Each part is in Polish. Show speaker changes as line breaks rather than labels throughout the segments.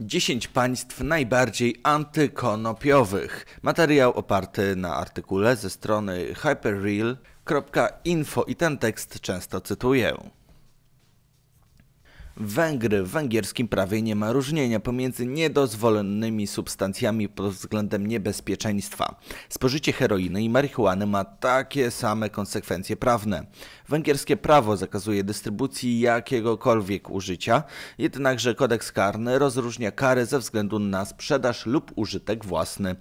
10 państw najbardziej antykonopiowych. Materiał oparty na artykule ze strony hyperreal.info i ten tekst często cytuję. Węgry. W węgierskim prawie nie ma różnienia pomiędzy niedozwolonymi substancjami pod względem niebezpieczeństwa. Spożycie heroiny i marihuany ma takie same konsekwencje prawne. Węgierskie prawo zakazuje dystrybucji jakiegokolwiek użycia, jednakże kodeks karny rozróżnia kary ze względu na sprzedaż lub użytek własny.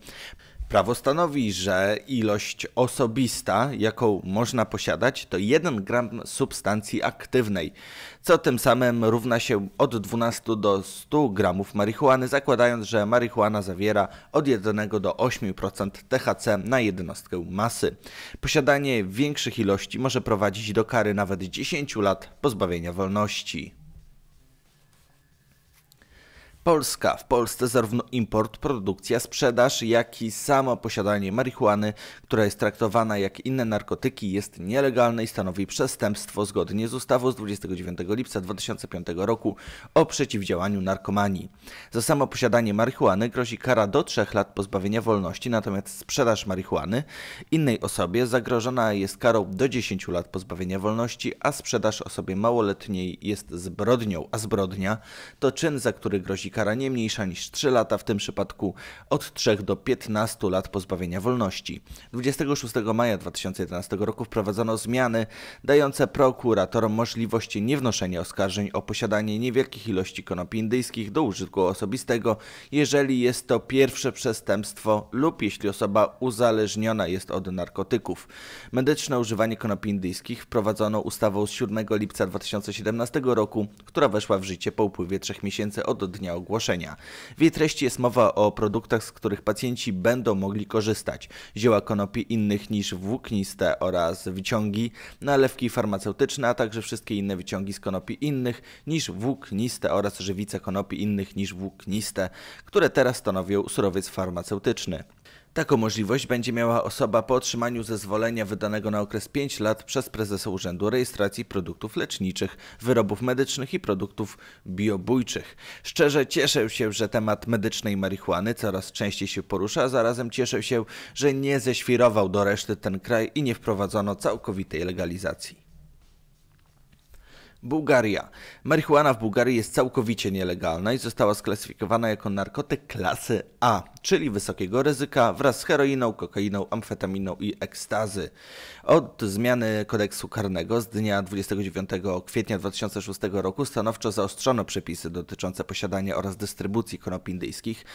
Prawo stanowi, że ilość osobista, jaką można posiadać, to 1 gram substancji aktywnej, co tym samym równa się od 12 do 100 gramów marihuany, zakładając, że marihuana zawiera od 1 do 8% THC na jednostkę masy. Posiadanie większych ilości może prowadzić do kary nawet 10 lat pozbawienia wolności. Polska. W Polsce zarówno import, produkcja, sprzedaż, jak i samo posiadanie marihuany, która jest traktowana jak inne narkotyki, jest nielegalne i stanowi przestępstwo zgodnie z ustawą z 29 lipca 2005 roku o przeciwdziałaniu narkomanii. Za samo posiadanie marihuany grozi kara do 3 lat pozbawienia wolności, natomiast sprzedaż marihuany innej osobie zagrożona jest karą do 10 lat pozbawienia wolności, a sprzedaż osobie małoletniej jest zbrodnią, a zbrodnia to czyn, za który grozi kara nie mniejsza niż 3 lata, w tym przypadku od 3 do 15 lat pozbawienia wolności. 26 maja 2011 roku wprowadzono zmiany dające prokuratorom możliwość niewnoszenia oskarżeń o posiadanie niewielkich ilości konopi indyjskich do użytku osobistego, jeżeli jest to pierwsze przestępstwo lub jeśli osoba uzależniona jest od narkotyków. Medyczne używanie konopi indyjskich wprowadzono ustawą z 7 lipca 2017 roku, która weszła w życie po upływie trzech miesięcy od dnia ogłoszenia ogłoszenia. W jej treści jest mowa o produktach, z których pacjenci będą mogli korzystać. Zioła konopi innych niż włókniste oraz wyciągi, nalewki farmaceutyczne, a także wszystkie inne wyciągi z konopi innych niż włókniste oraz żywice konopi innych niż włókniste, które teraz stanowią surowiec farmaceutyczny. Taką możliwość będzie miała osoba po otrzymaniu zezwolenia wydanego na okres 5 lat przez prezesa Urzędu Rejestracji Produktów Leczniczych, Wyrobów Medycznych i Produktów Biobójczych. Szczerze cieszę się, że temat medycznej marihuany coraz częściej się porusza, a zarazem cieszę się, że nie ześwirował do reszty ten kraj i nie wprowadzono całkowitej legalizacji. Bułgaria. Marihuana w Bułgarii jest całkowicie nielegalna i została sklasyfikowana jako narkotyk klasy A, czyli wysokiego ryzyka wraz z heroiną, kokainą, amfetaminą i ekstazy. Od zmiany kodeksu karnego z dnia 29 kwietnia 2006 roku stanowczo zaostrzono przepisy dotyczące posiadania oraz dystrybucji konopi indyjskich.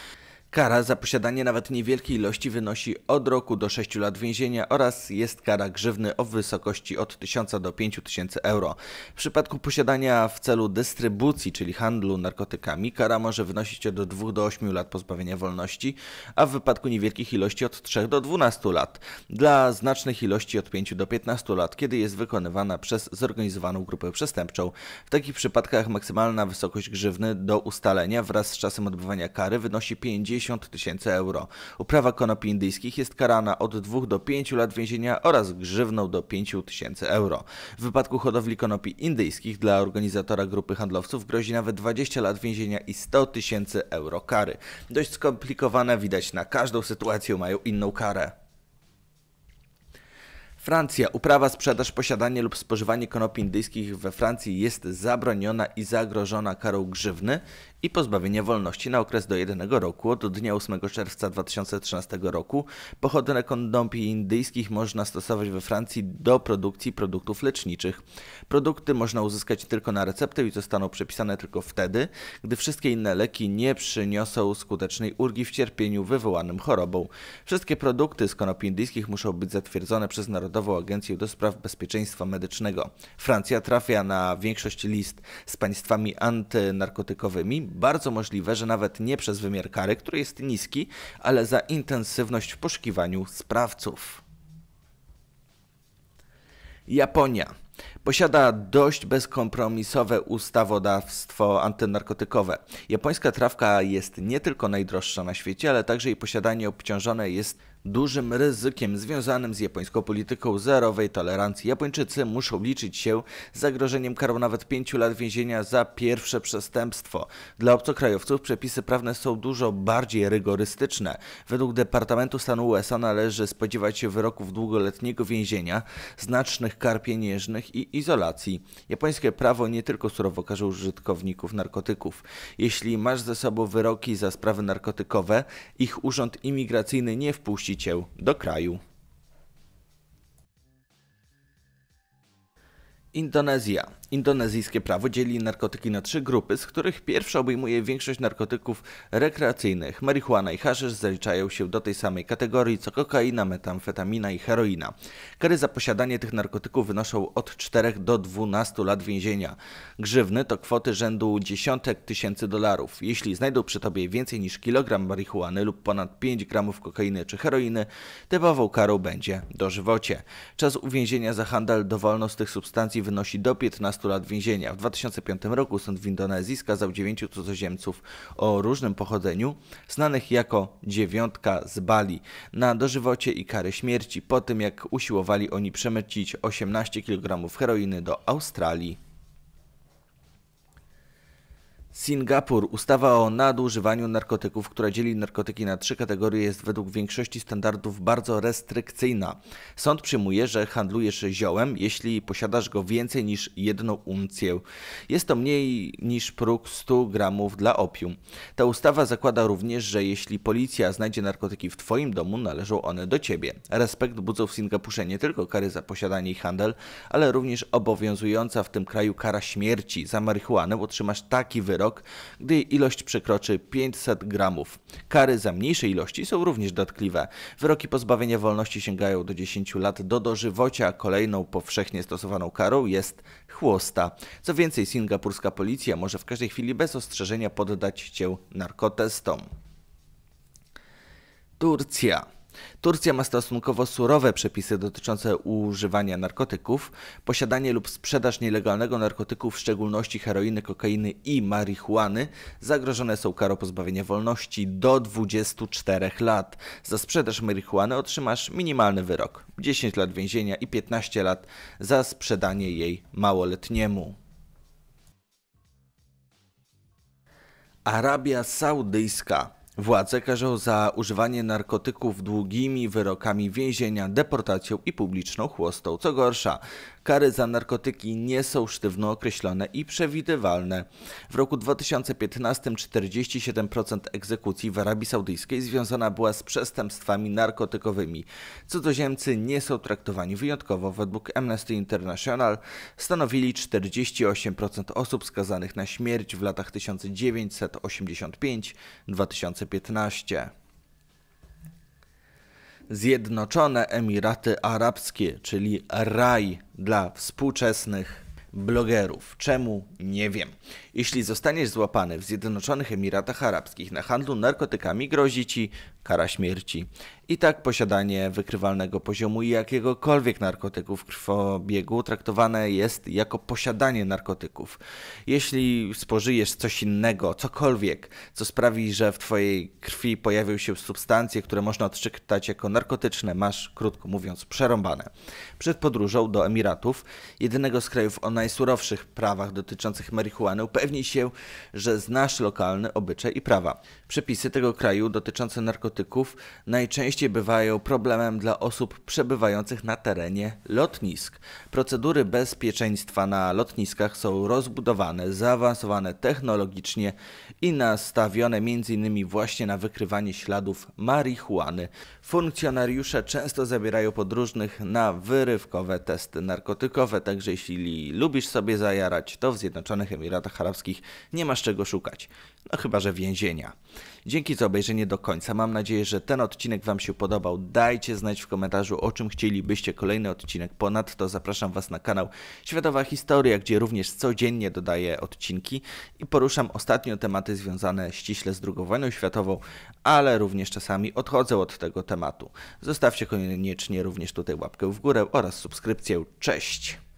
Kara za posiadanie nawet niewielkiej ilości wynosi od roku do 6 lat więzienia oraz jest kara grzywny o wysokości od 1000 do 5000 euro. W przypadku posiadania w celu dystrybucji, czyli handlu narkotykami, kara może wynosić od 2 do 8 lat pozbawienia wolności, a w wypadku niewielkich ilości od 3 do 12 lat. Dla znacznych ilości od 5 do 15 lat, kiedy jest wykonywana przez zorganizowaną grupę przestępczą. W takich przypadkach maksymalna wysokość grzywny do ustalenia wraz z czasem odbywania kary wynosi 50 50 tysięcy euro. Uprawa konopi indyjskich jest karana od 2 do 5 lat więzienia oraz grzywną do 5 tysięcy euro. W wypadku hodowli konopi indyjskich dla organizatora grupy handlowców grozi nawet 20 lat więzienia i 100 tysięcy euro kary. Dość skomplikowane, widać na każdą sytuację mają inną karę. Francja. Uprawa, sprzedaż, posiadanie lub spożywanie konopi indyjskich we Francji jest zabroniona i zagrożona karą grzywny i pozbawienia wolności na okres do jednego roku. Od dnia 8 czerwca 2013 roku pochodne konopi indyjskich można stosować we Francji do produkcji produktów leczniczych. Produkty można uzyskać tylko na receptę i zostaną przepisane tylko wtedy, gdy wszystkie inne leki nie przyniosą skutecznej ulgi w cierpieniu wywołanym chorobą. Wszystkie produkty z konopi indyjskich muszą być zatwierdzone przez Narodowy Międzynarodową Agencję do Spraw Bezpieczeństwa Medycznego. Francja trafia na większość list z państwami antynarkotykowymi. Bardzo możliwe, że nawet nie przez wymiar kary, który jest niski, ale za intensywność w poszukiwaniu sprawców. Japonia posiada dość bezkompromisowe ustawodawstwo antynarkotykowe. Japońska trawka jest nie tylko najdroższa na świecie, ale także jej posiadanie obciążone jest dużym ryzykiem związanym z japońską polityką zerowej tolerancji. Japończycy muszą liczyć się z zagrożeniem karą nawet 5 lat więzienia za pierwsze przestępstwo. Dla obcokrajowców przepisy prawne są dużo bardziej rygorystyczne. Według Departamentu Stanu USA należy spodziewać się wyroków długoletniego więzienia, znacznych kar pieniężnych i izolacji. Japońskie prawo nie tylko surowo karze użytkowników narkotyków. Jeśli masz ze sobą wyroki za sprawy narkotykowe, ich urząd imigracyjny nie wpuści cię do kraju. Indonezja. Indonezyjskie prawo dzieli narkotyki na trzy grupy, z których pierwsza obejmuje większość narkotyków rekreacyjnych. Marihuana i haszysz zaliczają się do tej samej kategorii co kokaina, metamfetamina i heroina. Kary za posiadanie tych narkotyków wynoszą od 4 do 12 lat więzienia. Grzywny to kwoty rzędu dziesiątek tysięcy dolarów. Jeśli znajdą przy tobie więcej niż kilogram marihuany lub ponad 5 gramów kokainy czy heroiny, typową karą będzie dożywocie. Czas uwięzienia za handel dowolną z tych substancji wynosi do 15 15 lat więzienia. W 2005 roku sąd w Indonezji skazał dziewięciu cudzoziemców o różnym pochodzeniu, znanych jako dziewiątka z Bali, na dożywocie i karę śmierci po tym, jak usiłowali oni przemycić 18 kg heroiny do Australii. Singapur. Ustawa o nadużywaniu narkotyków, która dzieli narkotyki na trzy kategorie, jest według większości standardów bardzo restrykcyjna. Sąd przyjmuje, że handlujesz ziołem, jeśli posiadasz go więcej niż jedną uncję. Jest to mniej niż próg 100 gramów dla opium. Ta ustawa zakłada również, że jeśli policja znajdzie narkotyki w Twoim domu, należą one do Ciebie. Respekt budzą w Singapurze nie tylko kary za posiadanie i handel, ale również obowiązująca w tym kraju kara śmierci. Za marihuanę otrzymasz taki wyrok, rok, gdy ilość przekroczy 500 gramów. Kary za mniejsze ilości są również dotkliwe. Wyroki pozbawienia wolności sięgają do 10 lat do dożywocia, kolejną powszechnie stosowaną karą jest chłosta. Co więcej, singapurska policja może w każdej chwili bez ostrzeżenia poddać cię narkotestom. Turcja. Turcja ma stosunkowo surowe przepisy dotyczące używania narkotyków. Posiadanie lub sprzedaż nielegalnego narkotyku, w szczególności heroiny, kokainy i marihuany, zagrożone są karą pozbawienia wolności do 24 lat. Za sprzedaż marihuany otrzymasz minimalny wyrok 10 lat więzienia i 15 lat za sprzedanie jej małoletniemu. Arabia Saudyjska Władze karzą za używanie narkotyków długimi wyrokami więzienia, deportacją i publiczną chłostą. Co gorsza, kary za narkotyki nie są sztywno określone i przewidywalne. W roku 2015 47% egzekucji w Arabii Saudyjskiej związana była z przestępstwami narkotykowymi. Cudzoziemcy nie są traktowani wyjątkowo. Według Amnesty International stanowili 48% osób skazanych na śmierć w latach 1985 2000 2015. Zjednoczone Emiraty Arabskie, czyli raj dla współczesnych blogerów. Czemu? Nie wiem. Jeśli zostaniesz złapany w Zjednoczonych Emiratach Arabskich na handlu narkotykami, grozi ci kara śmierci. I tak posiadanie wykrywalnego poziomu i jakiegokolwiek narkotyków w krwobiegu traktowane jest jako posiadanie narkotyków. Jeśli spożyjesz coś innego, cokolwiek, co sprawi, że w twojej krwi pojawią się substancje, które można odczytać jako narkotyczne, masz, krótko mówiąc, przerąbane. Przed podróżą do Emiratów, jedynego z krajów o najsurowszych prawach dotyczących marihuany, upewnij się, że znasz lokalny obyczaj i prawa. Przepisy tego kraju dotyczące narkotyków narkotyków najczęściej bywają problemem dla osób przebywających na terenie lotnisk. Procedury bezpieczeństwa na lotniskach są rozbudowane, zaawansowane technologicznie i nastawione m.in. właśnie na wykrywanie śladów marihuany. Funkcjonariusze często zabierają podróżnych na wyrywkowe testy narkotykowe, także jeśli lubisz sobie zajarać, to w Zjednoczonych Emiratach Arabskich nie masz czego szukać. No chyba, że więzienia. Dzięki za obejrzenie do końca. Mam nadzieję, nadzieję, że ten odcinek Wam się podobał. Dajcie znać w komentarzu, o czym chcielibyście kolejny odcinek. Ponadto zapraszam Was na kanał Światowa Historia, gdzie również codziennie dodaję odcinki i poruszam ostatnio tematy związane ściśle z II wojną światową, ale również czasami odchodzę od tego tematu. Zostawcie koniecznie również tutaj łapkę w górę oraz subskrypcję. Cześć!